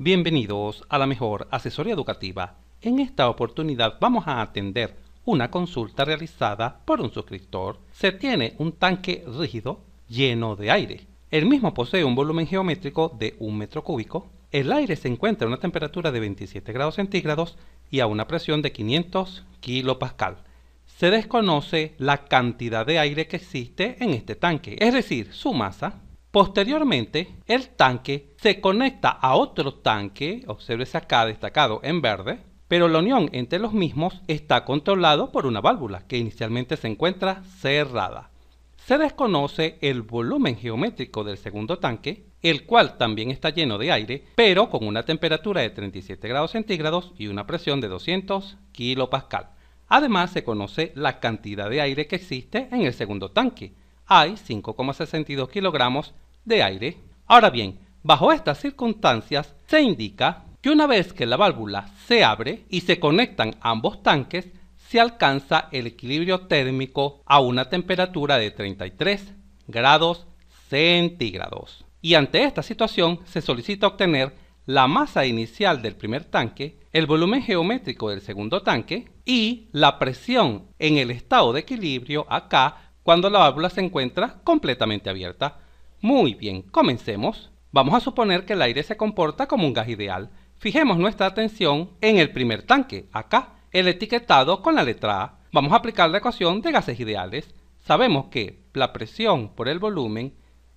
Bienvenidos a la mejor asesoría educativa. En esta oportunidad vamos a atender una consulta realizada por un suscriptor. Se tiene un tanque rígido lleno de aire. El mismo posee un volumen geométrico de un metro cúbico. El aire se encuentra a una temperatura de 27 grados centígrados y a una presión de 500 kilopascal. Se desconoce la cantidad de aire que existe en este tanque, es decir, su masa, Posteriormente, el tanque se conecta a otro tanque, observese acá destacado en verde, pero la unión entre los mismos está controlado por una válvula que inicialmente se encuentra cerrada. Se desconoce el volumen geométrico del segundo tanque, el cual también está lleno de aire, pero con una temperatura de 37 grados centígrados y una presión de 200 kilopascal. Además se conoce la cantidad de aire que existe en el segundo tanque. Hay 5,62 kilogramos de aire. Ahora bien, bajo estas circunstancias se indica que una vez que la válvula se abre y se conectan ambos tanques, se alcanza el equilibrio térmico a una temperatura de 33 grados centígrados. Y ante esta situación se solicita obtener la masa inicial del primer tanque, el volumen geométrico del segundo tanque y la presión en el estado de equilibrio acá cuando la válvula se encuentra completamente abierta. Muy bien, comencemos. Vamos a suponer que el aire se comporta como un gas ideal. Fijemos nuestra atención en el primer tanque, acá, el etiquetado con la letra A. Vamos a aplicar la ecuación de gases ideales. Sabemos que la presión por el volumen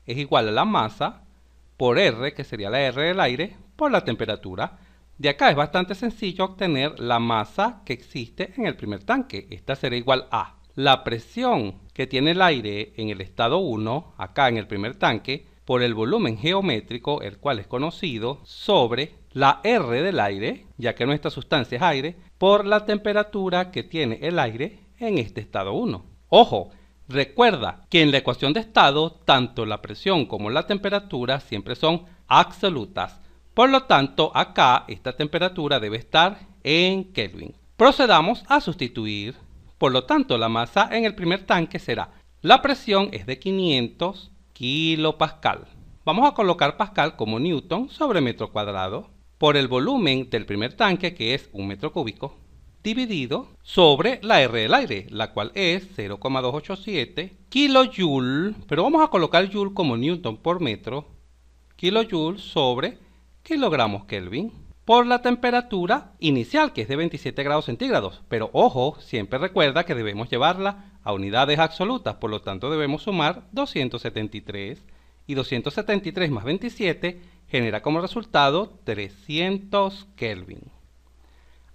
es igual a la masa por R, que sería la R del aire, por la temperatura. De acá es bastante sencillo obtener la masa que existe en el primer tanque. Esta será igual a la presión tiene el aire en el estado 1, acá en el primer tanque, por el volumen geométrico, el cual es conocido, sobre la R del aire, ya que nuestra sustancia es aire, por la temperatura que tiene el aire en este estado 1. Ojo, recuerda que en la ecuación de estado, tanto la presión como la temperatura siempre son absolutas. Por lo tanto, acá esta temperatura debe estar en Kelvin. Procedamos a sustituir por lo tanto, la masa en el primer tanque será, la presión es de 500 kilopascal. Vamos a colocar pascal como newton sobre metro cuadrado por el volumen del primer tanque que es un metro cúbico dividido sobre la R del aire, la cual es 0,287 kilojoule, pero vamos a colocar joule como newton por metro, kilojoule sobre kilogramos Kelvin por la temperatura inicial, que es de 27 grados centígrados. Pero ojo, siempre recuerda que debemos llevarla a unidades absolutas, por lo tanto debemos sumar 273 y 273 más 27 genera como resultado 300 Kelvin.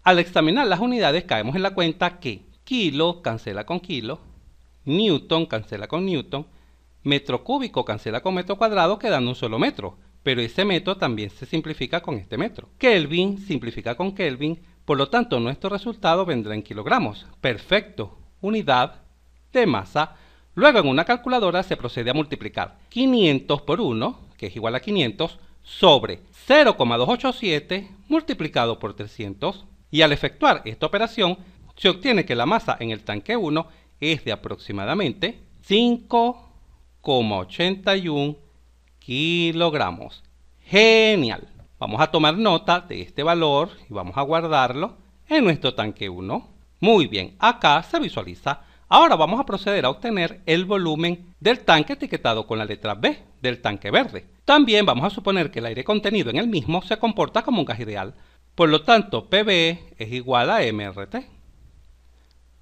Al examinar las unidades caemos en la cuenta que kilo cancela con kilo, newton cancela con newton, metro cúbico cancela con metro cuadrado quedando un solo metro pero ese método también se simplifica con este metro. Kelvin simplifica con Kelvin, por lo tanto nuestro resultado vendrá en kilogramos. Perfecto, unidad de masa. Luego en una calculadora se procede a multiplicar 500 por 1, que es igual a 500, sobre 0,287 multiplicado por 300. Y al efectuar esta operación, se obtiene que la masa en el tanque 1 es de aproximadamente 5,81 kilogramos. Genial. Vamos a tomar nota de este valor y vamos a guardarlo en nuestro tanque 1. Muy bien, acá se visualiza. Ahora vamos a proceder a obtener el volumen del tanque etiquetado con la letra B, del tanque verde. También vamos a suponer que el aire contenido en el mismo se comporta como un gas ideal. Por lo tanto, PB es igual a MRT.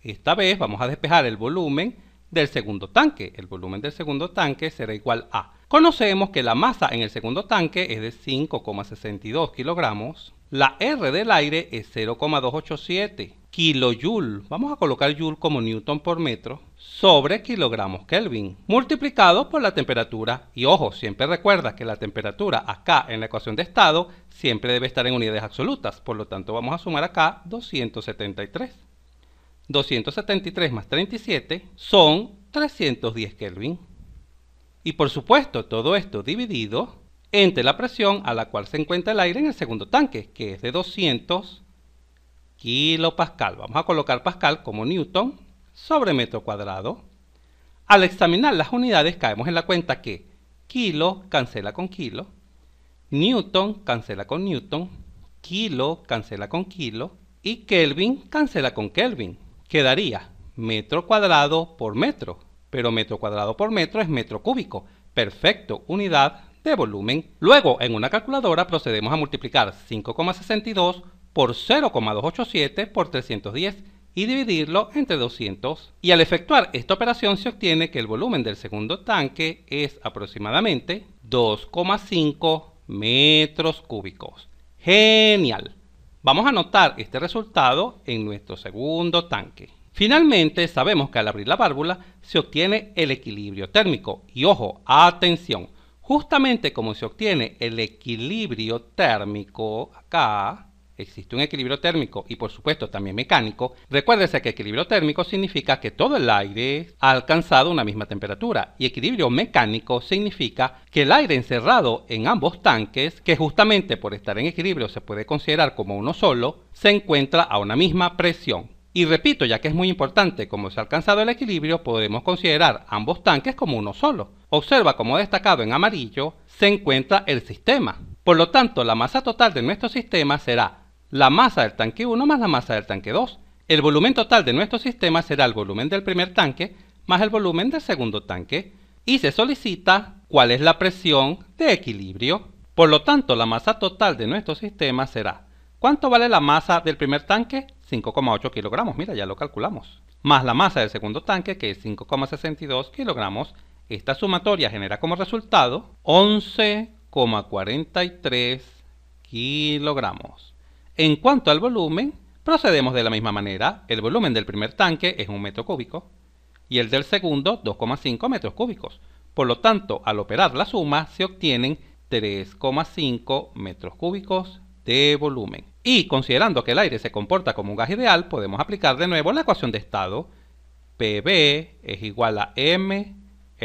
Esta vez vamos a despejar el volumen del segundo tanque. El volumen del segundo tanque será igual a. Conocemos que la masa en el segundo tanque es de 5,62 kilogramos. La R del aire es 0,287 kilojoule, vamos a colocar joule como newton por metro, sobre kilogramos Kelvin, multiplicado por la temperatura. Y ojo, siempre recuerda que la temperatura acá en la ecuación de estado siempre debe estar en unidades absolutas, por lo tanto vamos a sumar acá 273. 273 más 37 son 310 Kelvin. Y por supuesto, todo esto dividido entre la presión a la cual se encuentra el aire en el segundo tanque, que es de 200 kilopascal. Vamos a colocar pascal como newton sobre metro cuadrado. Al examinar las unidades caemos en la cuenta que kilo cancela con kilo, newton cancela con newton, kilo cancela con kilo y kelvin cancela con kelvin quedaría metro cuadrado por metro, pero metro cuadrado por metro es metro cúbico. Perfecto, unidad de volumen. Luego, en una calculadora procedemos a multiplicar 5,62 por 0,287 por 310 y dividirlo entre 200. Y al efectuar esta operación se obtiene que el volumen del segundo tanque es aproximadamente 2,5 metros cúbicos. ¡Genial! Vamos a anotar este resultado en nuestro segundo tanque. Finalmente, sabemos que al abrir la válvula se obtiene el equilibrio térmico. Y ojo, atención, justamente como se obtiene el equilibrio térmico acá, existe un equilibrio térmico y por supuesto también mecánico, recuérdese que equilibrio térmico significa que todo el aire ha alcanzado una misma temperatura y equilibrio mecánico significa que el aire encerrado en ambos tanques, que justamente por estar en equilibrio se puede considerar como uno solo, se encuentra a una misma presión. Y repito, ya que es muy importante, como se ha alcanzado el equilibrio, podemos considerar ambos tanques como uno solo. Observa como destacado en amarillo se encuentra el sistema. Por lo tanto, la masa total de nuestro sistema será la masa del tanque 1 más la masa del tanque 2. El volumen total de nuestro sistema será el volumen del primer tanque más el volumen del segundo tanque y se solicita cuál es la presión de equilibrio. Por lo tanto, la masa total de nuestro sistema será ¿Cuánto vale la masa del primer tanque? 5,8 kilogramos, mira, ya lo calculamos. Más la masa del segundo tanque, que es 5,62 kilogramos. Esta sumatoria genera como resultado 11,43 kilogramos. En cuanto al volumen, procedemos de la misma manera. El volumen del primer tanque es un metro cúbico y el del segundo 2,5 metros cúbicos. Por lo tanto, al operar la suma se obtienen 3,5 metros cúbicos de volumen. Y considerando que el aire se comporta como un gas ideal, podemos aplicar de nuevo la ecuación de estado. PB es igual a MRT,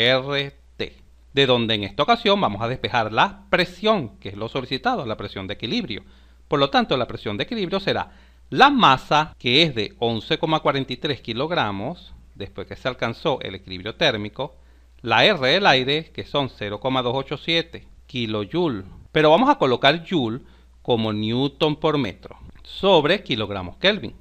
de donde en esta ocasión vamos a despejar la presión, que es lo solicitado, la presión de equilibrio. Por lo tanto, la presión de equilibrio será la masa, que es de 11,43 kilogramos, después que se alcanzó el equilibrio térmico, la R del aire, que son 0,287 kilojoule. Pero vamos a colocar joule como newton por metro, sobre kilogramos Kelvin,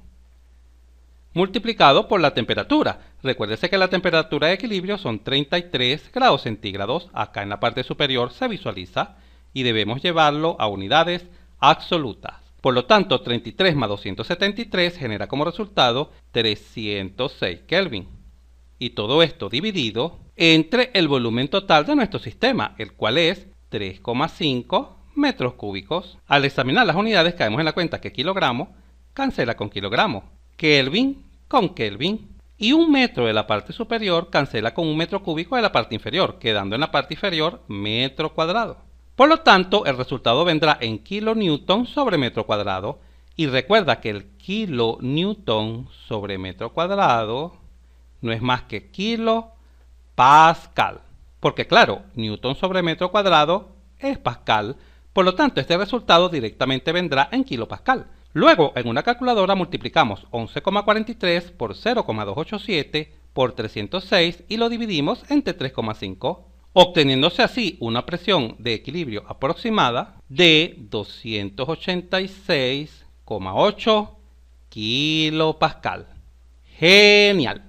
multiplicado por la temperatura. Recuérdese que la temperatura de equilibrio son 33 grados centígrados. Acá en la parte superior se visualiza y debemos llevarlo a unidades absolutas. Por lo tanto, 33 más 273 genera como resultado 306 Kelvin. Y todo esto dividido entre el volumen total de nuestro sistema, el cual es 3,5 metros cúbicos. Al examinar las unidades caemos en la cuenta que kilogramo cancela con kilogramo, Kelvin con Kelvin y un metro de la parte superior cancela con un metro cúbico de la parte inferior, quedando en la parte inferior metro cuadrado. Por lo tanto, el resultado vendrá en newton sobre metro cuadrado. Y recuerda que el newton sobre metro cuadrado no es más que kilo Pascal. Porque claro, newton sobre metro cuadrado es Pascal. Por lo tanto, este resultado directamente vendrá en kilopascal. Luego, en una calculadora multiplicamos 11,43 por 0,287 por 306 y lo dividimos entre 3,5 obteniéndose así una presión de equilibrio aproximada de 286,8 kilopascal. Genial.